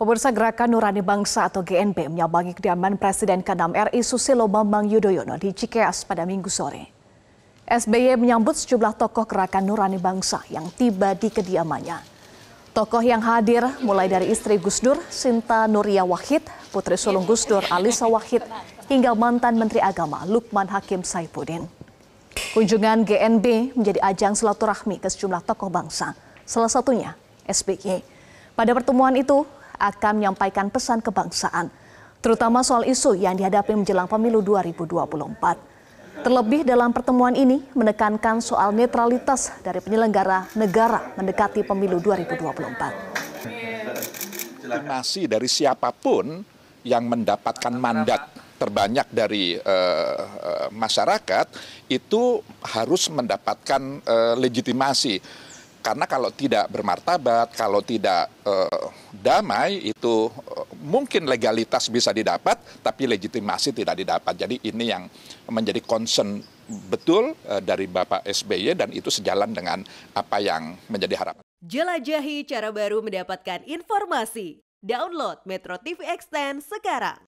Pemirsa Gerakan Nurani Bangsa atau GNB menyambangi kediaman Presiden ke-6 RI Susilo Bambang Yudhoyono di Cikeas pada minggu sore. SBY menyambut sejumlah tokoh Gerakan Nurani Bangsa yang tiba di kediamannya. Tokoh yang hadir mulai dari istri Gus Dur, Sinta Nuria Wahid, putri sulung Gus Dur, Alisa Wahid, hingga mantan Menteri Agama Lukman Hakim Saipudin. Kunjungan GNB menjadi ajang silaturahmi ke sejumlah tokoh bangsa, salah satunya SBY. Pada pertemuan itu, akan menyampaikan pesan kebangsaan, terutama soal isu yang dihadapi menjelang pemilu 2024. Terlebih dalam pertemuan ini menekankan soal netralitas dari penyelenggara negara mendekati pemilu 2024. Nasi dari siapapun yang mendapatkan mandat terbanyak dari uh, masyarakat itu harus mendapatkan uh, legitimasi karena kalau tidak bermartabat, kalau tidak uh, damai itu uh, mungkin legalitas bisa didapat, tapi legitimasi tidak didapat. Jadi ini yang menjadi concern betul uh, dari Bapak SBY dan itu sejalan dengan apa yang menjadi harapan. Jelajahi cara baru mendapatkan informasi. Download Metro TV Extend sekarang.